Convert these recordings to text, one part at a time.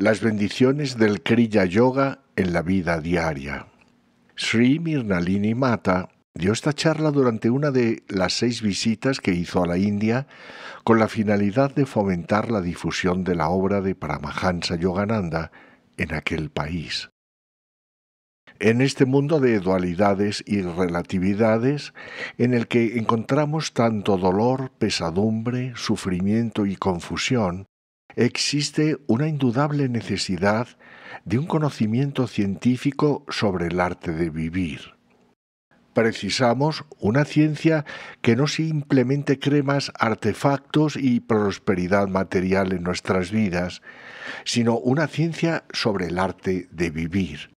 las bendiciones del Kriya Yoga en la vida diaria. Sri Mirnalini Mata dio esta charla durante una de las seis visitas que hizo a la India con la finalidad de fomentar la difusión de la obra de Paramahansa Yogananda en aquel país. En este mundo de dualidades y relatividades, en el que encontramos tanto dolor, pesadumbre, sufrimiento y confusión, existe una indudable necesidad de un conocimiento científico sobre el arte de vivir. Precisamos una ciencia que no simplemente cree artefactos y prosperidad material en nuestras vidas, sino una ciencia sobre el arte de vivir.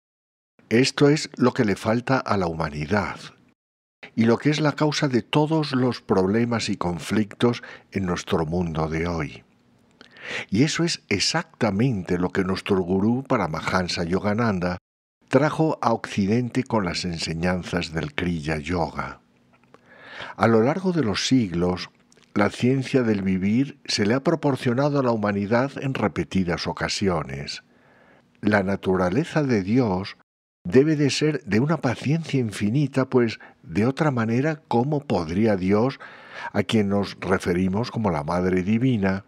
Esto es lo que le falta a la humanidad y lo que es la causa de todos los problemas y conflictos en nuestro mundo de hoy. Y eso es exactamente lo que nuestro gurú Paramahansa Yogananda trajo a Occidente con las enseñanzas del Kriya Yoga. A lo largo de los siglos, la ciencia del vivir se le ha proporcionado a la humanidad en repetidas ocasiones. La naturaleza de Dios debe de ser de una paciencia infinita, pues de otra manera, ¿cómo podría Dios, a quien nos referimos como la Madre Divina,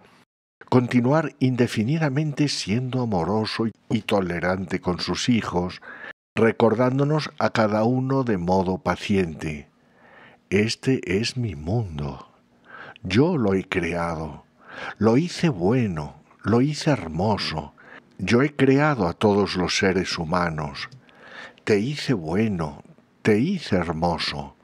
continuar indefinidamente siendo amoroso y tolerante con sus hijos, recordándonos a cada uno de modo paciente. Este es mi mundo. Yo lo he creado. Lo hice bueno, lo hice hermoso. Yo he creado a todos los seres humanos. Te hice bueno, te hice hermoso.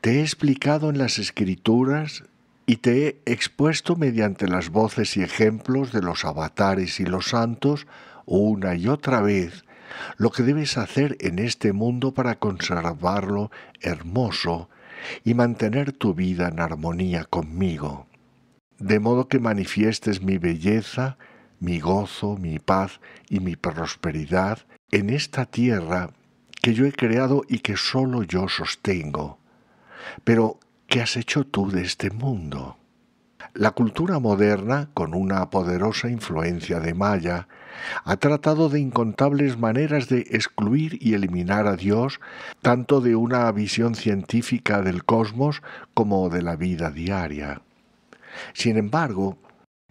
Te he explicado en las escrituras y te he expuesto mediante las voces y ejemplos de los avatares y los santos una y otra vez lo que debes hacer en este mundo para conservarlo hermoso y mantener tu vida en armonía conmigo, de modo que manifiestes mi belleza, mi gozo, mi paz y mi prosperidad en esta tierra que yo he creado y que solo yo sostengo, pero ¿Qué has hecho tú de este mundo? La cultura moderna, con una poderosa influencia de Maya, ha tratado de incontables maneras de excluir y eliminar a Dios, tanto de una visión científica del cosmos como de la vida diaria. Sin embargo,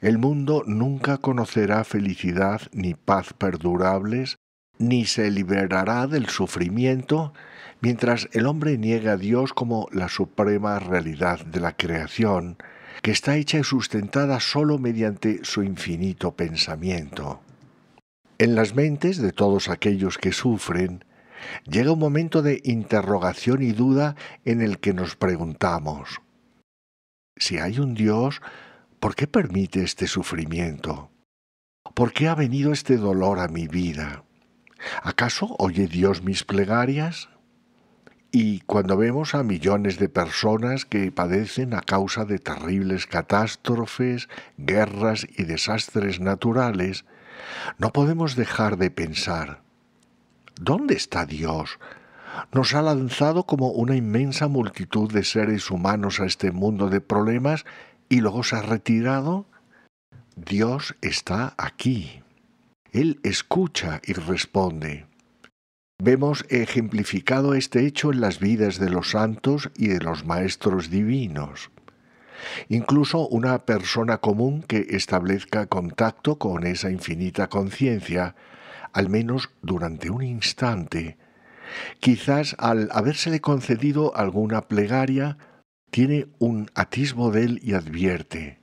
el mundo nunca conocerá felicidad ni paz perdurables, ni se liberará del sufrimiento Mientras el hombre niega a Dios como la suprema realidad de la creación, que está hecha y sustentada sólo mediante su infinito pensamiento. En las mentes de todos aquellos que sufren, llega un momento de interrogación y duda en el que nos preguntamos, si hay un Dios, ¿por qué permite este sufrimiento? ¿Por qué ha venido este dolor a mi vida? ¿Acaso oye Dios mis plegarias? Y cuando vemos a millones de personas que padecen a causa de terribles catástrofes, guerras y desastres naturales, no podemos dejar de pensar, ¿dónde está Dios? Nos ha lanzado como una inmensa multitud de seres humanos a este mundo de problemas y luego se ha retirado. Dios está aquí. Él escucha y responde. Vemos ejemplificado este hecho en las vidas de los santos y de los maestros divinos. Incluso una persona común que establezca contacto con esa infinita conciencia, al menos durante un instante, quizás al habérsele concedido alguna plegaria, tiene un atisbo de él y advierte,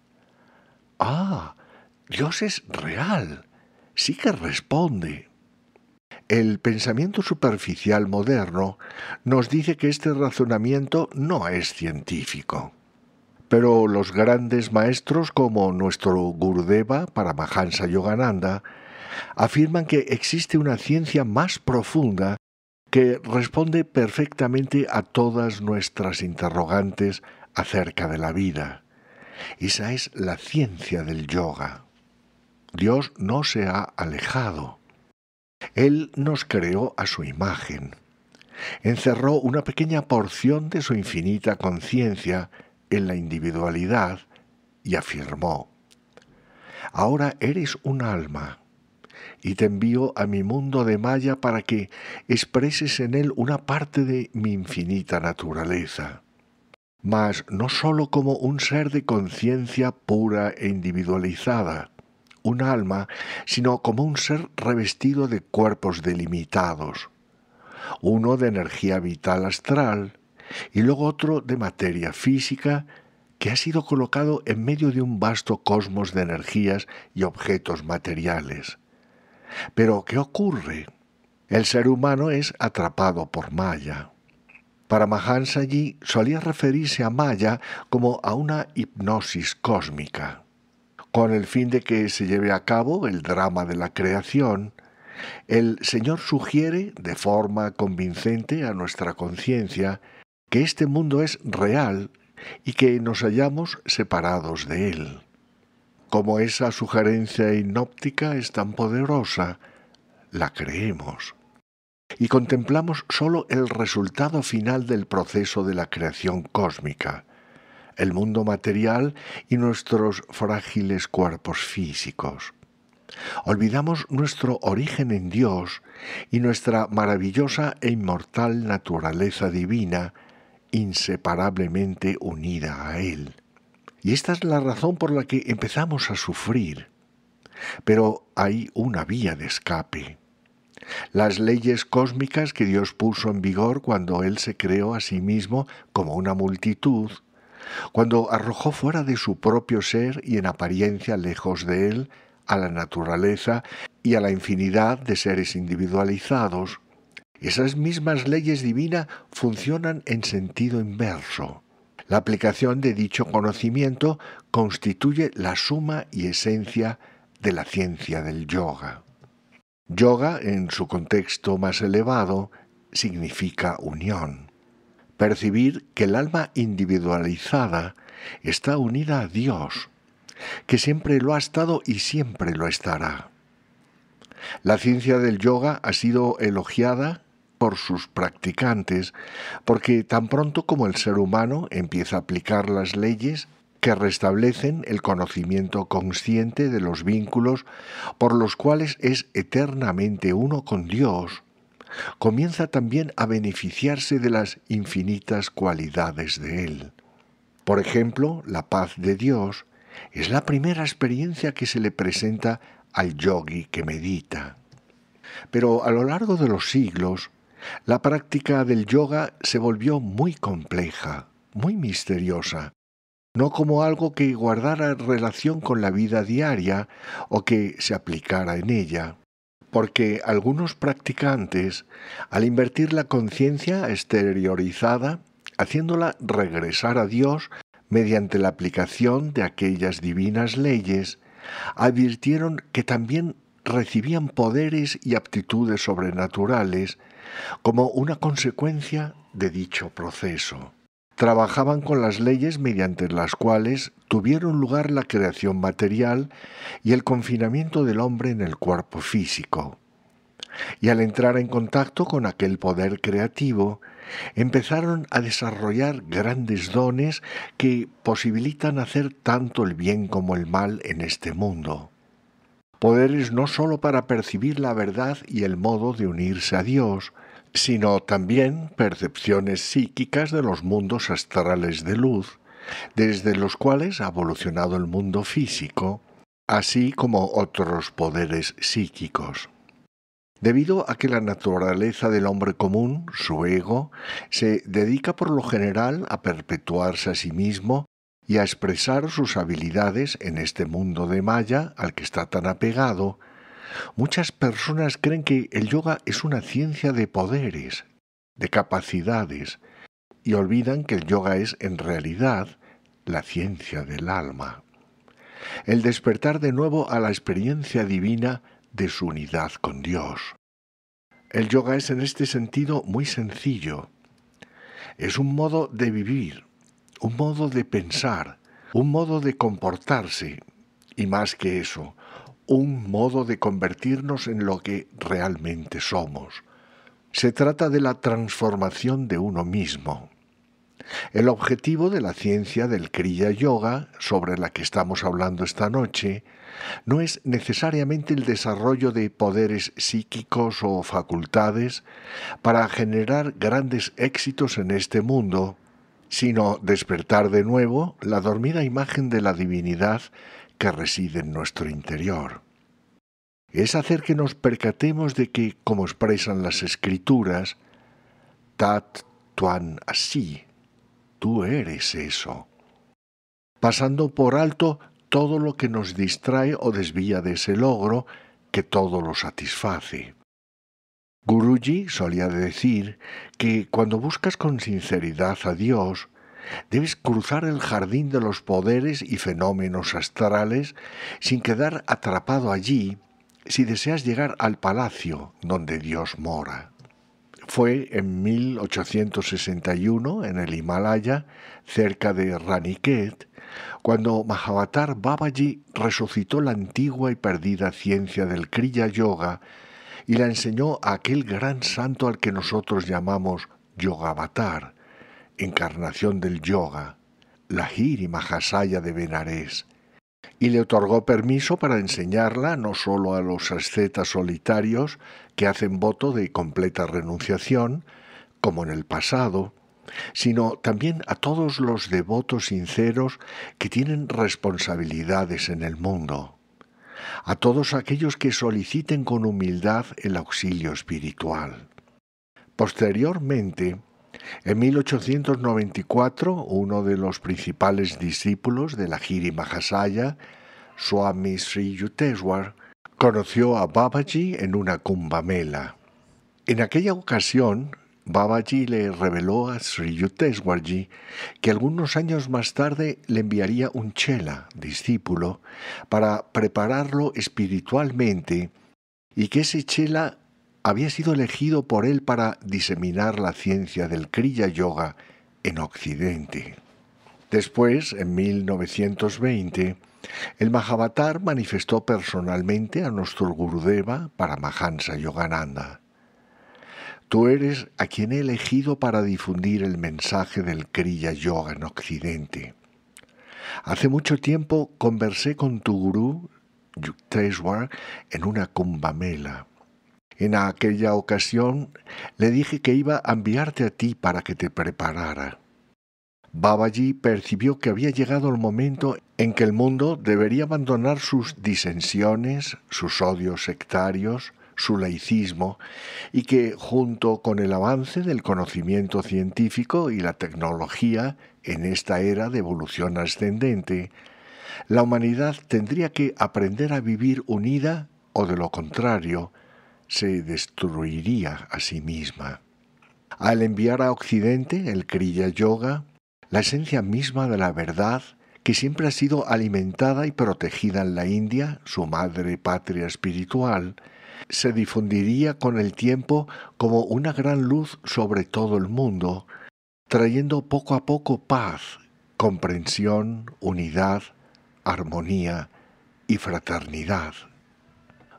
Ah, Dios es real, sí que responde. El pensamiento superficial moderno nos dice que este razonamiento no es científico. Pero los grandes maestros como nuestro Gurdeva Paramahansa Yogananda afirman que existe una ciencia más profunda que responde perfectamente a todas nuestras interrogantes acerca de la vida. Esa es la ciencia del yoga. Dios no se ha alejado. Él nos creó a su imagen. Encerró una pequeña porción de su infinita conciencia en la individualidad y afirmó, Ahora eres un alma y te envío a mi mundo de Maya para que expreses en él una parte de mi infinita naturaleza, mas no sólo como un ser de conciencia pura e individualizada, un alma, sino como un ser revestido de cuerpos delimitados, uno de energía vital astral y luego otro de materia física que ha sido colocado en medio de un vasto cosmos de energías y objetos materiales. Pero, ¿qué ocurre? El ser humano es atrapado por Maya. Para allí solía referirse a Maya como a una hipnosis cósmica. Con el fin de que se lleve a cabo el drama de la creación, el Señor sugiere de forma convincente a nuestra conciencia que este mundo es real y que nos hallamos separados de él. Como esa sugerencia inóptica es tan poderosa, la creemos y contemplamos sólo el resultado final del proceso de la creación cósmica, el mundo material y nuestros frágiles cuerpos físicos. Olvidamos nuestro origen en Dios y nuestra maravillosa e inmortal naturaleza divina, inseparablemente unida a Él. Y esta es la razón por la que empezamos a sufrir. Pero hay una vía de escape. Las leyes cósmicas que Dios puso en vigor cuando Él se creó a sí mismo como una multitud cuando arrojó fuera de su propio ser y en apariencia lejos de él a la naturaleza y a la infinidad de seres individualizados, esas mismas leyes divinas funcionan en sentido inverso. La aplicación de dicho conocimiento constituye la suma y esencia de la ciencia del yoga. Yoga, en su contexto más elevado, significa unión percibir que el alma individualizada está unida a Dios, que siempre lo ha estado y siempre lo estará. La ciencia del yoga ha sido elogiada por sus practicantes, porque tan pronto como el ser humano empieza a aplicar las leyes que restablecen el conocimiento consciente de los vínculos por los cuales es eternamente uno con Dios, comienza también a beneficiarse de las infinitas cualidades de Él. Por ejemplo, la paz de Dios es la primera experiencia que se le presenta al yogi que medita. Pero a lo largo de los siglos, la práctica del yoga se volvió muy compleja, muy misteriosa, no como algo que guardara relación con la vida diaria o que se aplicara en ella porque algunos practicantes, al invertir la conciencia exteriorizada, haciéndola regresar a Dios mediante la aplicación de aquellas divinas leyes, advirtieron que también recibían poderes y aptitudes sobrenaturales como una consecuencia de dicho proceso trabajaban con las leyes mediante las cuales tuvieron lugar la creación material y el confinamiento del hombre en el cuerpo físico. Y al entrar en contacto con aquel poder creativo, empezaron a desarrollar grandes dones que posibilitan hacer tanto el bien como el mal en este mundo. Poderes no sólo para percibir la verdad y el modo de unirse a Dios, sino también percepciones psíquicas de los mundos astrales de luz, desde los cuales ha evolucionado el mundo físico, así como otros poderes psíquicos. Debido a que la naturaleza del hombre común, su ego, se dedica por lo general a perpetuarse a sí mismo y a expresar sus habilidades en este mundo de Maya al que está tan apegado, Muchas personas creen que el yoga es una ciencia de poderes, de capacidades, y olvidan que el yoga es en realidad la ciencia del alma, el despertar de nuevo a la experiencia divina de su unidad con Dios. El yoga es en este sentido muy sencillo. Es un modo de vivir, un modo de pensar, un modo de comportarse, y más que eso, un modo de convertirnos en lo que realmente somos. Se trata de la transformación de uno mismo. El objetivo de la ciencia del Kriya Yoga, sobre la que estamos hablando esta noche, no es necesariamente el desarrollo de poderes psíquicos o facultades para generar grandes éxitos en este mundo, sino despertar de nuevo la dormida imagen de la divinidad que reside en nuestro interior. Es hacer que nos percatemos de que, como expresan las escrituras, tat tuan así, tú eres eso, pasando por alto todo lo que nos distrae o desvía de ese logro que todo lo satisface. Guruji solía decir que cuando buscas con sinceridad a Dios, Debes cruzar el jardín de los poderes y fenómenos astrales sin quedar atrapado allí si deseas llegar al palacio donde Dios mora. Fue en 1861, en el Himalaya, cerca de Raniket, cuando Mahavatar Babaji resucitó la antigua y perdida ciencia del Kriya Yoga y la enseñó a aquel gran santo al que nosotros llamamos Yogavatar, encarnación del yoga, la Giri Mahasaya de Benarés, y le otorgó permiso para enseñarla no sólo a los ascetas solitarios que hacen voto de completa renunciación, como en el pasado, sino también a todos los devotos sinceros que tienen responsabilidades en el mundo, a todos aquellos que soliciten con humildad el auxilio espiritual. Posteriormente, en 1894, uno de los principales discípulos de la Giri Mahasaya, Swami Sri Yuteswar, conoció a Babaji en una cumbamela. En aquella ocasión, Babaji le reveló a Sri Yuteswarji que algunos años más tarde le enviaría un chela, discípulo, para prepararlo espiritualmente y que ese chela había sido elegido por él para diseminar la ciencia del Kriya Yoga en Occidente. Después, en 1920, el Mahavatar manifestó personalmente a nuestro Gurudeva mahansa Yogananda. Tú eres a quien he elegido para difundir el mensaje del Kriya Yoga en Occidente. Hace mucho tiempo conversé con tu gurú, Yukteswar, en una mela. En aquella ocasión le dije que iba a enviarte a ti para que te preparara. Babaji percibió que había llegado el momento en que el mundo debería abandonar sus disensiones, sus odios sectarios, su laicismo, y que junto con el avance del conocimiento científico y la tecnología en esta era de evolución ascendente, la humanidad tendría que aprender a vivir unida o de lo contrario, se destruiría a sí misma. Al enviar a Occidente el Kriya Yoga, la esencia misma de la verdad, que siempre ha sido alimentada y protegida en la India, su madre patria espiritual, se difundiría con el tiempo como una gran luz sobre todo el mundo, trayendo poco a poco paz, comprensión, unidad, armonía y fraternidad.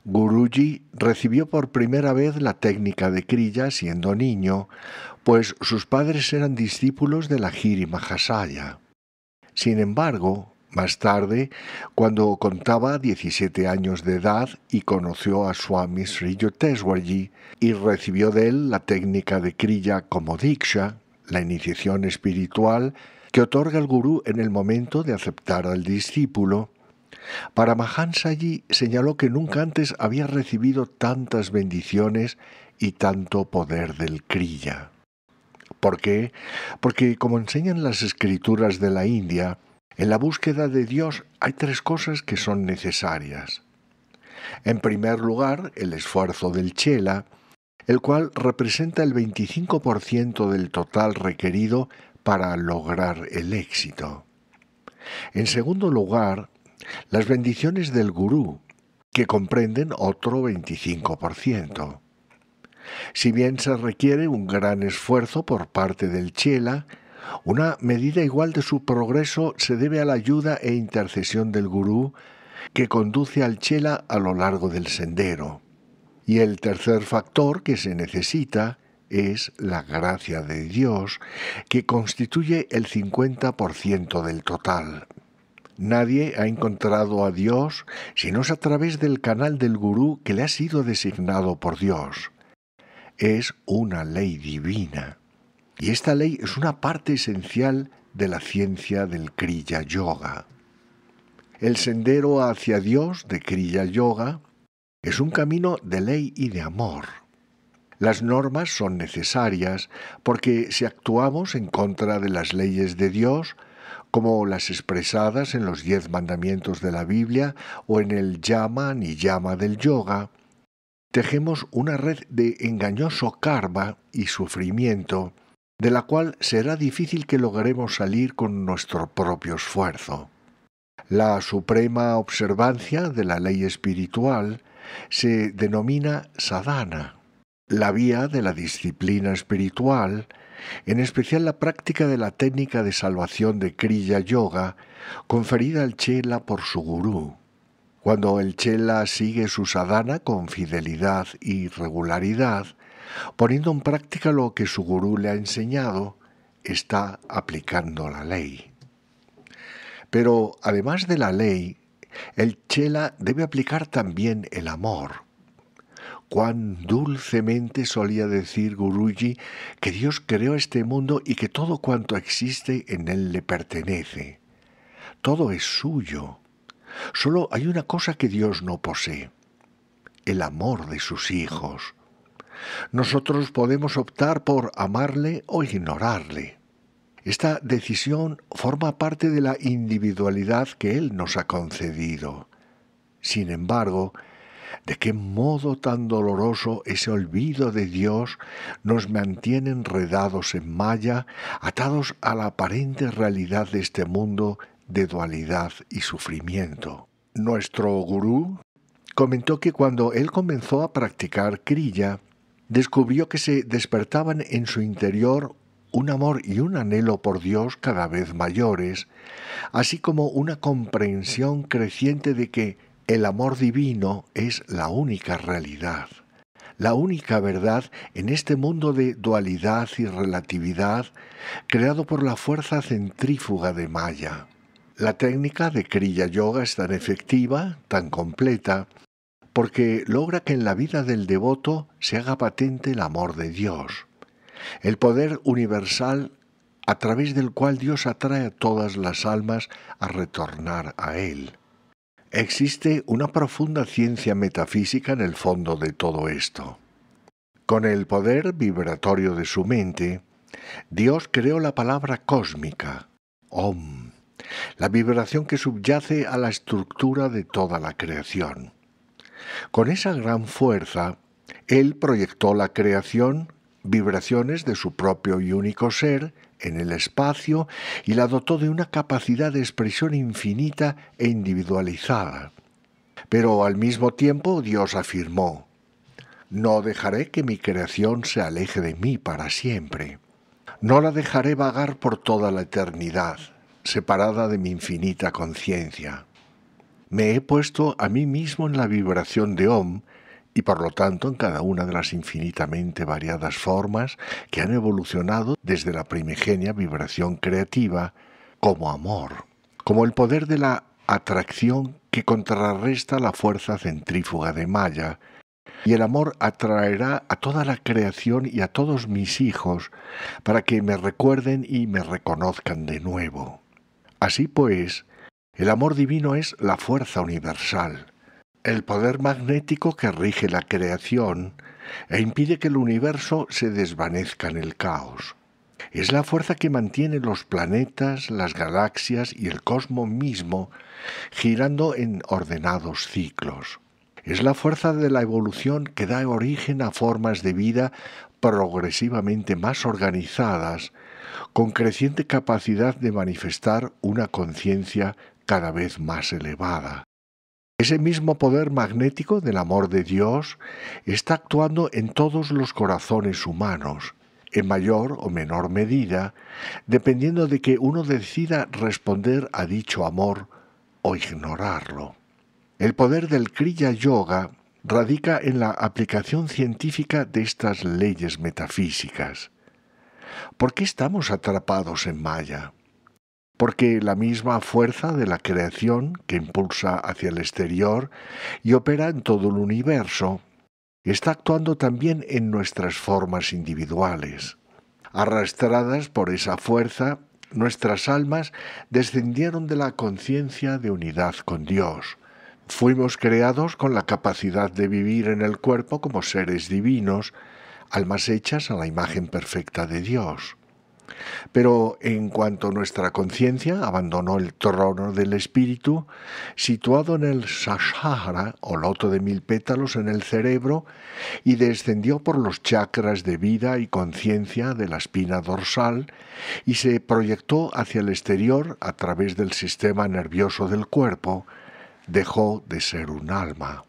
Guruji recibió por primera vez la técnica de Kriya siendo niño, pues sus padres eran discípulos de la Giri Mahasaya. Sin embargo, más tarde, cuando contaba 17 años de edad y conoció a Swami Sri y recibió de él la técnica de Kriya como Diksha, la iniciación espiritual que otorga el gurú en el momento de aceptar al discípulo, para allí señaló que nunca ah. antes había recibido tantas bendiciones y tanto poder del Kriya. ¿Por qué? Porque, como enseñan las escrituras de la India, en la búsqueda de Dios hay tres cosas que son necesarias. En primer lugar, el esfuerzo del chela, el cual representa el 25% del total requerido para lograr el éxito. En segundo lugar, las bendiciones del gurú, que comprenden otro 25%. Si bien se requiere un gran esfuerzo por parte del chela, una medida igual de su progreso se debe a la ayuda e intercesión del gurú que conduce al chela a lo largo del sendero. Y el tercer factor que se necesita es la gracia de Dios, que constituye el 50% del total. Nadie ha encontrado a Dios si no es a través del canal del gurú que le ha sido designado por Dios. Es una ley divina. Y esta ley es una parte esencial de la ciencia del Kriya Yoga. El sendero hacia Dios de Kriya Yoga es un camino de ley y de amor. Las normas son necesarias porque si actuamos en contra de las leyes de Dios, como las expresadas en los diez mandamientos de la Biblia o en el Yama ni Yama del yoga, tejemos una red de engañoso karma y sufrimiento, de la cual será difícil que logremos salir con nuestro propio esfuerzo. La suprema observancia de la ley espiritual se denomina sadhana, la vía de la disciplina espiritual en especial la práctica de la técnica de salvación de Kriya Yoga, conferida al Chela por su gurú. Cuando el Chela sigue su sadhana con fidelidad y regularidad, poniendo en práctica lo que su gurú le ha enseñado, está aplicando la ley. Pero además de la ley, el Chela debe aplicar también el amor Cuán dulcemente solía decir Guruji que Dios creó este mundo y que todo cuanto existe en él le pertenece. Todo es suyo. Solo hay una cosa que Dios no posee, el amor de sus hijos. Nosotros podemos optar por amarle o ignorarle. Esta decisión forma parte de la individualidad que Él nos ha concedido. Sin embargo, de qué modo tan doloroso ese olvido de Dios nos mantiene enredados en malla, atados a la aparente realidad de este mundo de dualidad y sufrimiento. Nuestro gurú comentó que cuando él comenzó a practicar Kriya, descubrió que se despertaban en su interior un amor y un anhelo por Dios cada vez mayores, así como una comprensión creciente de que el amor divino es la única realidad, la única verdad en este mundo de dualidad y relatividad creado por la fuerza centrífuga de Maya. La técnica de Kriya Yoga es tan efectiva, tan completa, porque logra que en la vida del devoto se haga patente el amor de Dios, el poder universal a través del cual Dios atrae a todas las almas a retornar a Él. Existe una profunda ciencia metafísica en el fondo de todo esto. Con el poder vibratorio de su mente, Dios creó la palabra cósmica, Om, la vibración que subyace a la estructura de toda la creación. Con esa gran fuerza, Él proyectó la creación, vibraciones de su propio y único ser, en el espacio y la dotó de una capacidad de expresión infinita e individualizada. Pero al mismo tiempo Dios afirmó, no dejaré que mi creación se aleje de mí para siempre. No la dejaré vagar por toda la eternidad, separada de mi infinita conciencia. Me he puesto a mí mismo en la vibración de Om y por lo tanto en cada una de las infinitamente variadas formas que han evolucionado desde la primigenia vibración creativa como amor, como el poder de la atracción que contrarresta la fuerza centrífuga de Maya, y el amor atraerá a toda la creación y a todos mis hijos para que me recuerden y me reconozcan de nuevo. Así pues, el amor divino es la fuerza universal, el poder magnético que rige la creación e impide que el universo se desvanezca en el caos. Es la fuerza que mantiene los planetas, las galaxias y el cosmos mismo girando en ordenados ciclos. Es la fuerza de la evolución que da origen a formas de vida progresivamente más organizadas, con creciente capacidad de manifestar una conciencia cada vez más elevada. Ese mismo poder magnético del amor de Dios está actuando en todos los corazones humanos, en mayor o menor medida, dependiendo de que uno decida responder a dicho amor o ignorarlo. El poder del Kriya Yoga radica en la aplicación científica de estas leyes metafísicas. ¿Por qué estamos atrapados en Maya? porque la misma fuerza de la creación que impulsa hacia el exterior y opera en todo el universo está actuando también en nuestras formas individuales. Arrastradas por esa fuerza, nuestras almas descendieron de la conciencia de unidad con Dios. Fuimos creados con la capacidad de vivir en el cuerpo como seres divinos, almas hechas a la imagen perfecta de Dios. Pero en cuanto nuestra conciencia abandonó el trono del espíritu, situado en el sashara o loto de mil pétalos en el cerebro, y descendió por los chakras de vida y conciencia de la espina dorsal, y se proyectó hacia el exterior a través del sistema nervioso del cuerpo, dejó de ser un alma.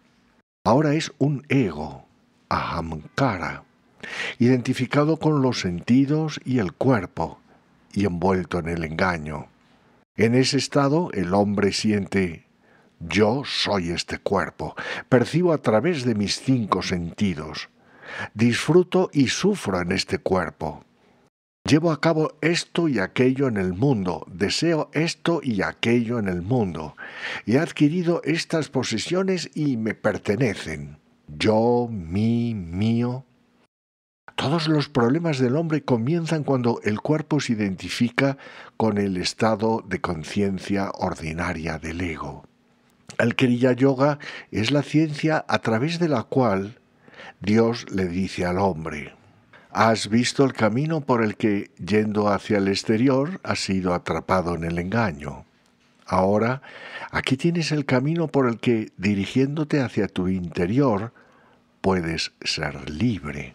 Ahora es un ego, ahamkara identificado con los sentidos y el cuerpo, y envuelto en el engaño. En ese estado el hombre siente yo soy este cuerpo, percibo a través de mis cinco sentidos, disfruto y sufro en este cuerpo. Llevo a cabo esto y aquello en el mundo, deseo esto y aquello en el mundo. He adquirido estas posesiones y me pertenecen. Yo, mí, mío. Todos los problemas del hombre comienzan cuando el cuerpo se identifica con el estado de conciencia ordinaria del ego. El Kriya Yoga es la ciencia a través de la cual Dios le dice al hombre, has visto el camino por el que, yendo hacia el exterior, has sido atrapado en el engaño. Ahora, aquí tienes el camino por el que, dirigiéndote hacia tu interior, puedes ser libre.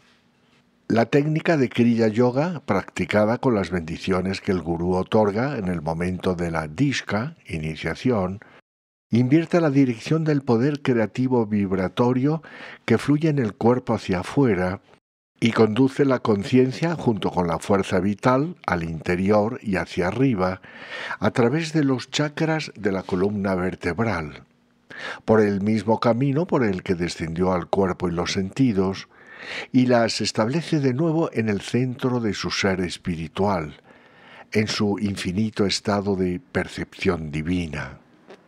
La técnica de Kriya Yoga, practicada con las bendiciones que el gurú otorga en el momento de la dishka, iniciación, invierte la dirección del poder creativo vibratorio que fluye en el cuerpo hacia afuera y conduce la conciencia junto con la fuerza vital al interior y hacia arriba a través de los chakras de la columna vertebral, por el mismo camino por el que descendió al cuerpo y los sentidos, y las establece de nuevo en el centro de su ser espiritual, en su infinito estado de percepción divina.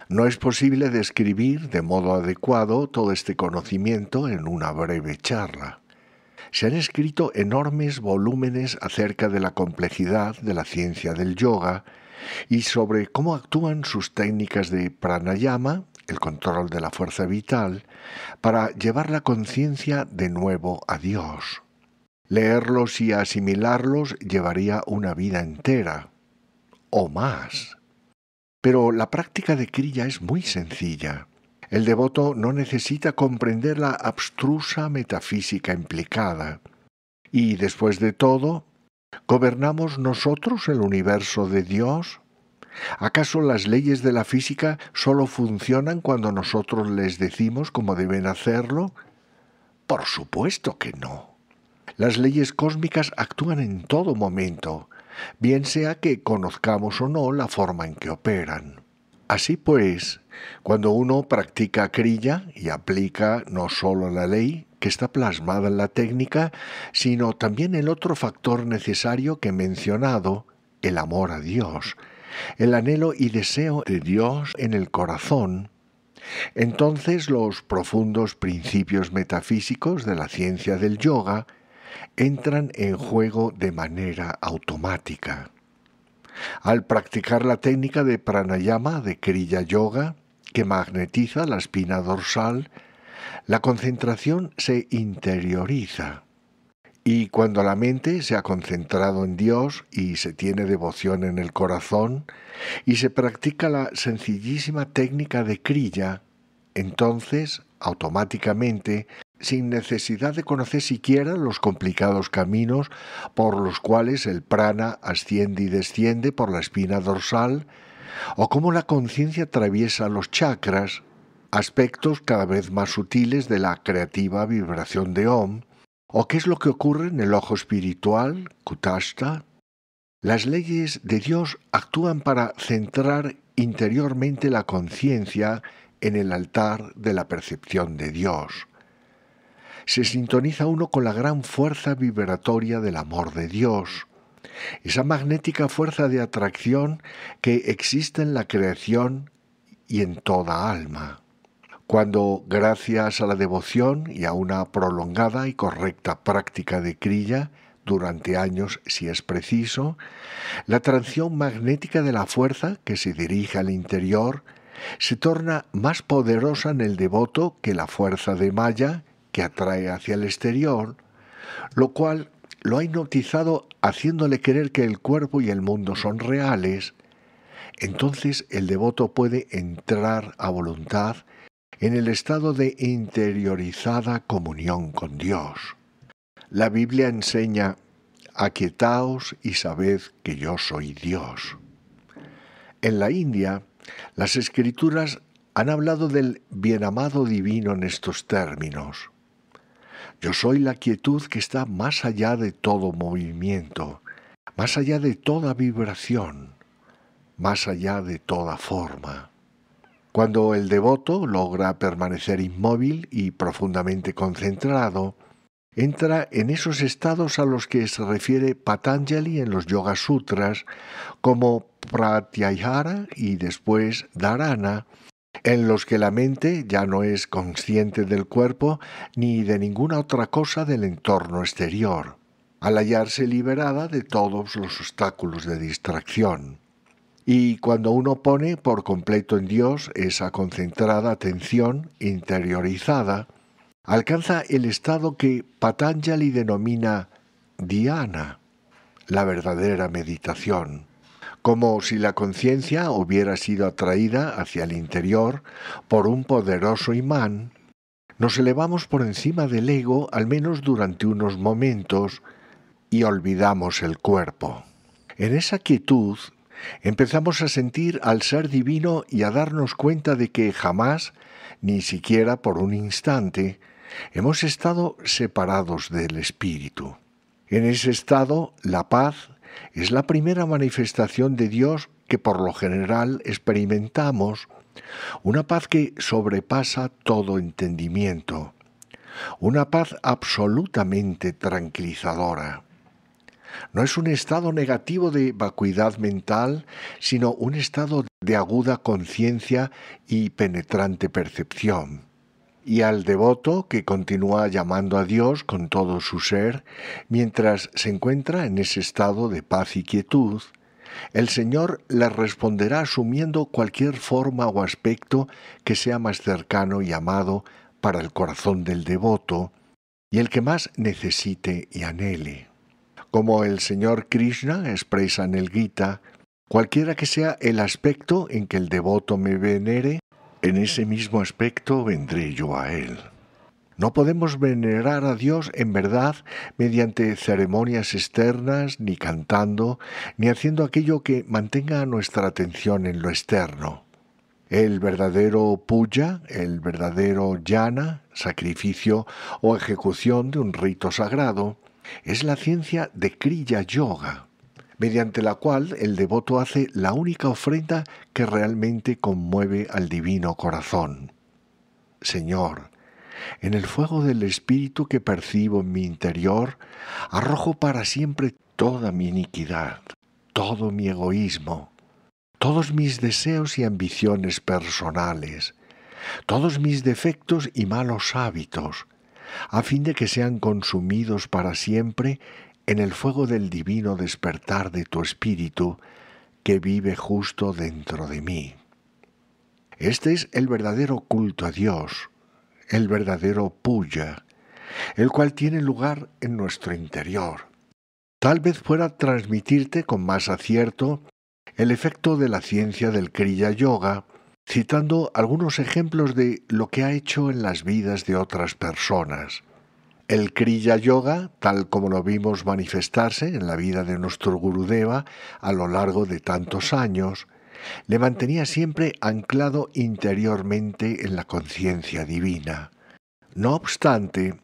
No es posible describir de modo adecuado todo este conocimiento en una breve charla. Se han escrito enormes volúmenes acerca de la complejidad de la ciencia del yoga y sobre cómo actúan sus técnicas de pranayama, el control de la fuerza vital, para llevar la conciencia de nuevo a Dios. Leerlos y asimilarlos llevaría una vida entera, o más. Pero la práctica de Kriya es muy sencilla. El devoto no necesita comprender la abstrusa metafísica implicada. Y después de todo, ¿gobernamos nosotros el universo de Dios? ¿Acaso las leyes de la física solo funcionan cuando nosotros les decimos cómo deben hacerlo? Por supuesto que no. Las leyes cósmicas actúan en todo momento, bien sea que conozcamos o no la forma en que operan. Así pues, cuando uno practica crilla y aplica no solo la ley, que está plasmada en la técnica, sino también el otro factor necesario que he mencionado, el amor a Dios, el anhelo y deseo de Dios en el corazón, entonces los profundos principios metafísicos de la ciencia del yoga entran en juego de manera automática. Al practicar la técnica de pranayama de Kriya Yoga, que magnetiza la espina dorsal, la concentración se interioriza y cuando la mente se ha concentrado en Dios y se tiene devoción en el corazón y se practica la sencillísima técnica de crilla, entonces, automáticamente, sin necesidad de conocer siquiera los complicados caminos por los cuales el prana asciende y desciende por la espina dorsal, o cómo la conciencia atraviesa los chakras, aspectos cada vez más sutiles de la creativa vibración de Om, ¿O qué es lo que ocurre en el ojo espiritual, Kutashta? Las leyes de Dios actúan para centrar interiormente la conciencia en el altar de la percepción de Dios. Se sintoniza uno con la gran fuerza vibratoria del amor de Dios, esa magnética fuerza de atracción que existe en la creación y en toda alma cuando gracias a la devoción y a una prolongada y correcta práctica de crilla, durante años si es preciso, la tracción magnética de la fuerza que se dirige al interior se torna más poderosa en el devoto que la fuerza de malla que atrae hacia el exterior, lo cual lo ha hipnotizado haciéndole creer que el cuerpo y el mundo son reales, entonces el devoto puede entrar a voluntad en el estado de interiorizada comunión con Dios. La Biblia enseña, aquietaos y sabed que yo soy Dios. En la India, las escrituras han hablado del bienamado divino en estos términos. Yo soy la quietud que está más allá de todo movimiento, más allá de toda vibración, más allá de toda forma. Cuando el devoto logra permanecer inmóvil y profundamente concentrado, entra en esos estados a los que se refiere Patanjali en los Yoga Sutras como Pratyahara y después Dharana, en los que la mente ya no es consciente del cuerpo ni de ninguna otra cosa del entorno exterior, al hallarse liberada de todos los obstáculos de distracción. Y cuando uno pone por completo en Dios esa concentrada atención interiorizada, alcanza el estado que Patanjali denomina Diana, la verdadera meditación, como si la conciencia hubiera sido atraída hacia el interior por un poderoso imán. Nos elevamos por encima del ego al menos durante unos momentos y olvidamos el cuerpo. En esa quietud Empezamos a sentir al ser divino y a darnos cuenta de que jamás, ni siquiera por un instante, hemos estado separados del Espíritu. En ese estado, la paz es la primera manifestación de Dios que por lo general experimentamos, una paz que sobrepasa todo entendimiento, una paz absolutamente tranquilizadora. No es un estado negativo de vacuidad mental, sino un estado de aguda conciencia y penetrante percepción. Y al devoto que continúa llamando a Dios con todo su ser, mientras se encuentra en ese estado de paz y quietud, el Señor le responderá asumiendo cualquier forma o aspecto que sea más cercano y amado para el corazón del devoto y el que más necesite y anhele como el señor Krishna expresa en el Gita, cualquiera que sea el aspecto en que el devoto me venere, en ese mismo aspecto vendré yo a él. No podemos venerar a Dios en verdad mediante ceremonias externas, ni cantando, ni haciendo aquello que mantenga nuestra atención en lo externo. El verdadero puya, el verdadero yana, sacrificio o ejecución de un rito sagrado, es la ciencia de Kriya Yoga, mediante la cual el devoto hace la única ofrenda que realmente conmueve al divino corazón. Señor, en el fuego del espíritu que percibo en mi interior, arrojo para siempre toda mi iniquidad, todo mi egoísmo, todos mis deseos y ambiciones personales, todos mis defectos y malos hábitos, a fin de que sean consumidos para siempre en el fuego del divino despertar de tu espíritu que vive justo dentro de mí. Este es el verdadero culto a Dios, el verdadero puya, el cual tiene lugar en nuestro interior. Tal vez fuera transmitirte con más acierto el efecto de la ciencia del Kriya Yoga, citando algunos ejemplos de lo que ha hecho en las vidas de otras personas. El Kriya Yoga, tal como lo vimos manifestarse en la vida de nuestro Gurudeva a lo largo de tantos años, le mantenía siempre anclado interiormente en la conciencia divina. No obstante,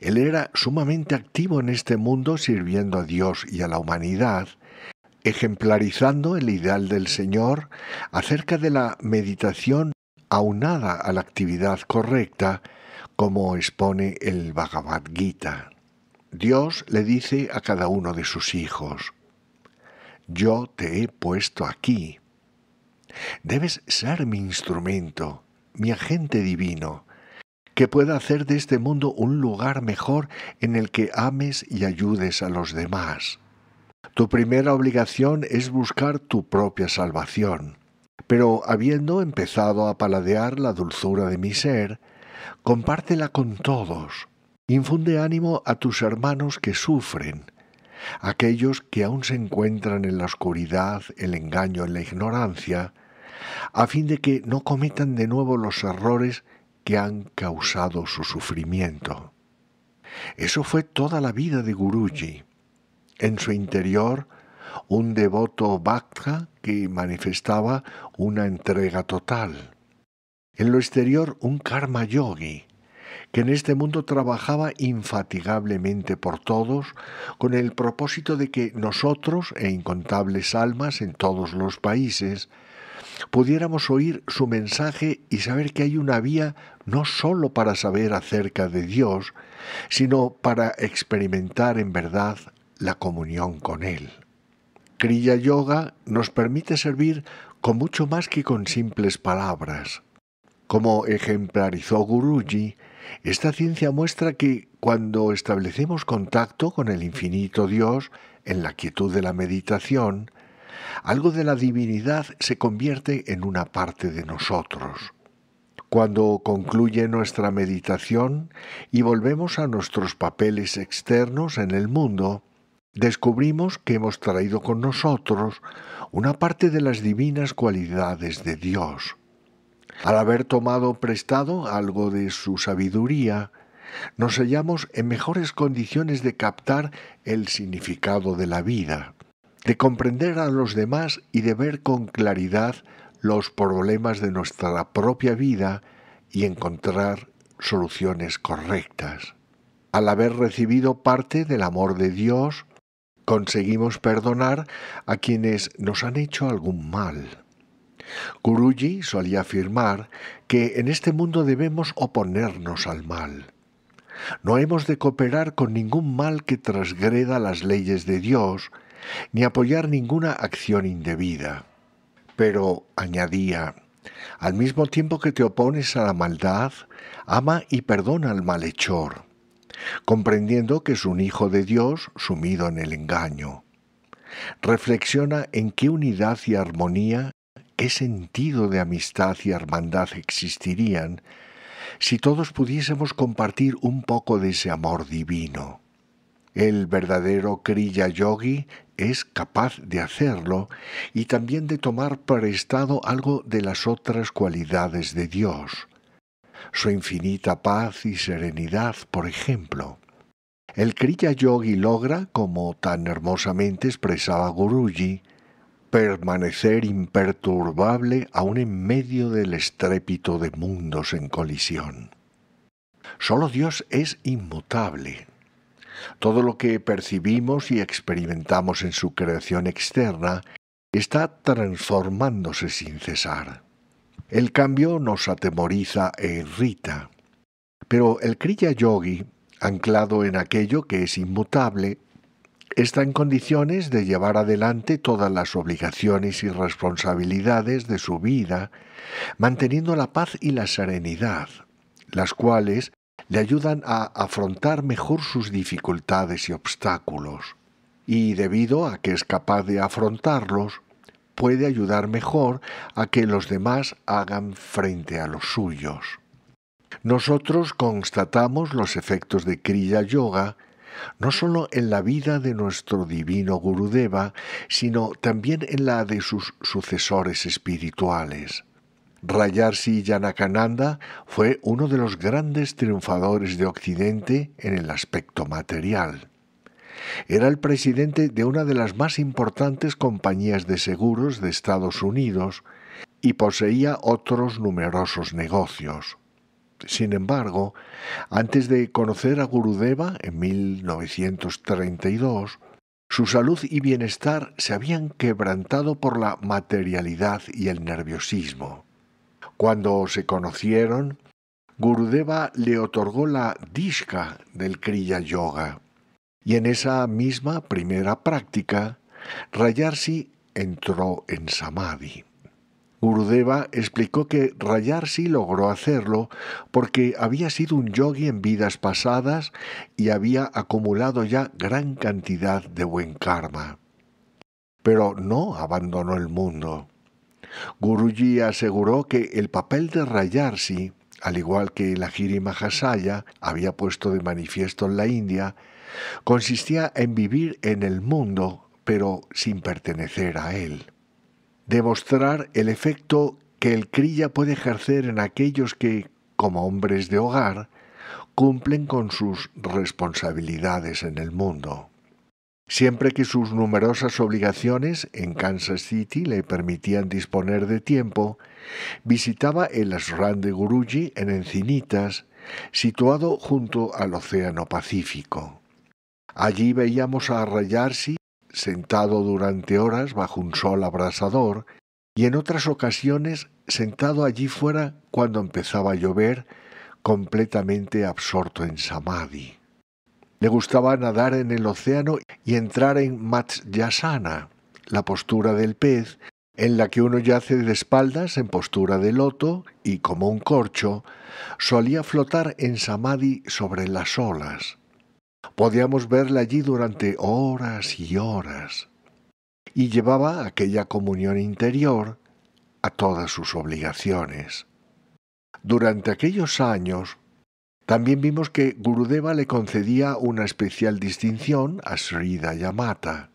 él era sumamente activo en este mundo sirviendo a Dios y a la humanidad, ejemplarizando el ideal del Señor acerca de la meditación aunada a la actividad correcta, como expone el Bhagavad Gita. Dios le dice a cada uno de sus hijos, Yo te he puesto aquí. Debes ser mi instrumento, mi agente divino, que pueda hacer de este mundo un lugar mejor en el que ames y ayudes a los demás. Tu primera obligación es buscar tu propia salvación. Pero habiendo empezado a paladear la dulzura de mi ser, compártela con todos. Infunde ánimo a tus hermanos que sufren, aquellos que aún se encuentran en la oscuridad, el engaño, en la ignorancia, a fin de que no cometan de nuevo los errores que han causado su sufrimiento. Eso fue toda la vida de Guruji en su interior un devoto bhakta que manifestaba una entrega total. En lo exterior, un karma yogi, que en este mundo trabajaba infatigablemente por todos, con el propósito de que nosotros e incontables almas en todos los países pudiéramos oír su mensaje y saber que hay una vía no sólo para saber acerca de Dios, sino para experimentar en verdad la comunión con Él. Kriya Yoga nos permite servir con mucho más que con simples palabras. Como ejemplarizó Guruji, esta ciencia muestra que cuando establecemos contacto con el infinito Dios en la quietud de la meditación, algo de la divinidad se convierte en una parte de nosotros. Cuando concluye nuestra meditación y volvemos a nuestros papeles externos en el mundo, descubrimos que hemos traído con nosotros una parte de las divinas cualidades de Dios. Al haber tomado prestado algo de su sabiduría, nos hallamos en mejores condiciones de captar el significado de la vida, de comprender a los demás y de ver con claridad los problemas de nuestra propia vida y encontrar soluciones correctas. Al haber recibido parte del amor de Dios, conseguimos perdonar a quienes nos han hecho algún mal. Guruji solía afirmar que en este mundo debemos oponernos al mal. No hemos de cooperar con ningún mal que transgreda las leyes de Dios, ni apoyar ninguna acción indebida. Pero, añadía, al mismo tiempo que te opones a la maldad, ama y perdona al malhechor comprendiendo que es un hijo de Dios sumido en el engaño. Reflexiona en qué unidad y armonía, qué sentido de amistad y hermandad existirían si todos pudiésemos compartir un poco de ese amor divino. El verdadero Kriya Yogi es capaz de hacerlo y también de tomar prestado algo de las otras cualidades de Dios, su infinita paz y serenidad, por ejemplo. El Kriya Yogi logra, como tan hermosamente expresaba Guruji, permanecer imperturbable aún en medio del estrépito de mundos en colisión. Solo Dios es inmutable. Todo lo que percibimos y experimentamos en su creación externa está transformándose sin cesar. El cambio nos atemoriza e irrita, pero el Kriya Yogi, anclado en aquello que es inmutable, está en condiciones de llevar adelante todas las obligaciones y responsabilidades de su vida, manteniendo la paz y la serenidad, las cuales le ayudan a afrontar mejor sus dificultades y obstáculos, y debido a que es capaz de afrontarlos, puede ayudar mejor a que los demás hagan frente a los suyos. Nosotros constatamos los efectos de Kriya Yoga no solo en la vida de nuestro divino Gurudeva, sino también en la de sus sucesores espirituales. Rayarsi Yanakananda fue uno de los grandes triunfadores de Occidente en el aspecto material. Era el presidente de una de las más importantes compañías de seguros de Estados Unidos y poseía otros numerosos negocios. Sin embargo, antes de conocer a Gurudeva en 1932, su salud y bienestar se habían quebrantado por la materialidad y el nerviosismo. Cuando se conocieron, Gurudeva le otorgó la disca del Kriya Yoga, y en esa misma primera práctica, Rayarsi entró en samadhi. Gurudeva explicó que Rayarsi logró hacerlo porque había sido un yogi en vidas pasadas y había acumulado ya gran cantidad de buen karma. Pero no abandonó el mundo. Guruji aseguró que el papel de Rayarsi, al igual que la Giri Mahasaya había puesto de manifiesto en la India, consistía en vivir en el mundo, pero sin pertenecer a él. Demostrar el efecto que el crilla puede ejercer en aquellos que, como hombres de hogar, cumplen con sus responsabilidades en el mundo. Siempre que sus numerosas obligaciones en Kansas City le permitían disponer de tiempo, visitaba el ashram de Guruji en Encinitas, situado junto al Océano Pacífico. Allí veíamos a Rayarsi sentado durante horas bajo un sol abrasador y en otras ocasiones sentado allí fuera cuando empezaba a llover, completamente absorto en samadhi. Le gustaba nadar en el océano y entrar en Matsyasana, la postura del pez, en la que uno yace de espaldas en postura de loto y como un corcho, solía flotar en samadhi sobre las olas. Podíamos verla allí durante horas y horas. Y llevaba aquella comunión interior a todas sus obligaciones. Durante aquellos años, también vimos que Gurudeva le concedía una especial distinción a Srida Yamata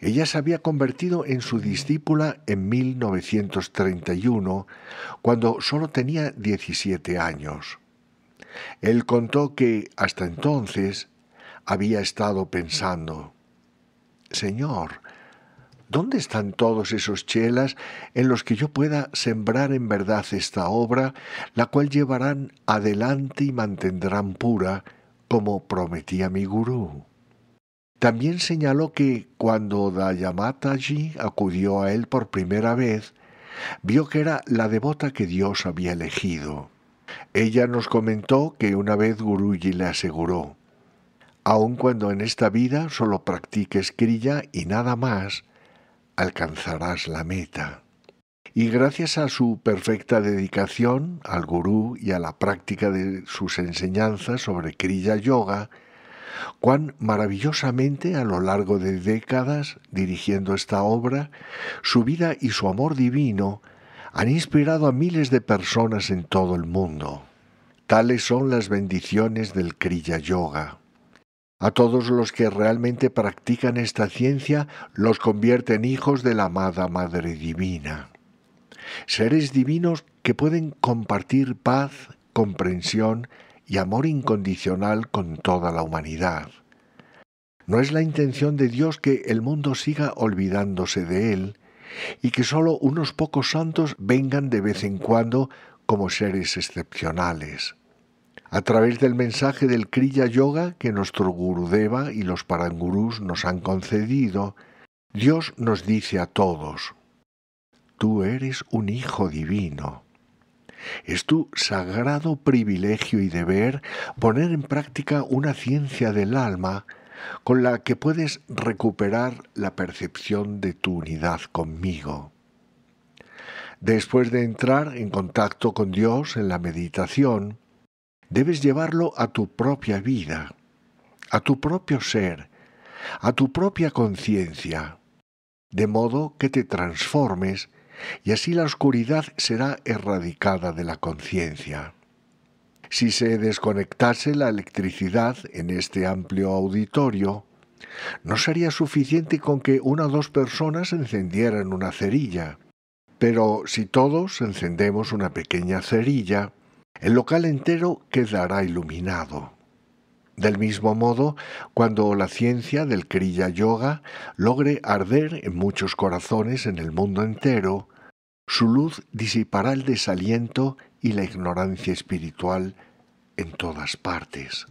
Ella se había convertido en su discípula en 1931, cuando solo tenía 17 años. Él contó que, hasta entonces, había estado pensando, Señor, ¿dónde están todos esos chelas en los que yo pueda sembrar en verdad esta obra, la cual llevarán adelante y mantendrán pura, como prometía mi gurú? También señaló que cuando Dayamataji acudió a él por primera vez, vio que era la devota que Dios había elegido. Ella nos comentó que una vez Guruji le aseguró, aun cuando en esta vida solo practiques Kriya y nada más, alcanzarás la meta. Y gracias a su perfecta dedicación al gurú y a la práctica de sus enseñanzas sobre Kriya Yoga, cuán maravillosamente a lo largo de décadas dirigiendo esta obra, su vida y su amor divino han inspirado a miles de personas en todo el mundo. Tales son las bendiciones del Kriya Yoga. A todos los que realmente practican esta ciencia los convierten hijos de la amada Madre Divina. Seres divinos que pueden compartir paz, comprensión y amor incondicional con toda la humanidad. No es la intención de Dios que el mundo siga olvidándose de Él y que solo unos pocos santos vengan de vez en cuando como seres excepcionales a través del mensaje del Kriya Yoga que nuestro Gurudeva y los Parangurús nos han concedido, Dios nos dice a todos, tú eres un hijo divino. Es tu sagrado privilegio y deber poner en práctica una ciencia del alma con la que puedes recuperar la percepción de tu unidad conmigo. Después de entrar en contacto con Dios en la meditación, debes llevarlo a tu propia vida, a tu propio ser, a tu propia conciencia, de modo que te transformes y así la oscuridad será erradicada de la conciencia. Si se desconectase la electricidad en este amplio auditorio, no sería suficiente con que una o dos personas encendieran una cerilla. Pero si todos encendemos una pequeña cerilla, el local entero quedará iluminado. Del mismo modo, cuando la ciencia del Kriya Yoga logre arder en muchos corazones en el mundo entero, su luz disipará el desaliento y la ignorancia espiritual en todas partes.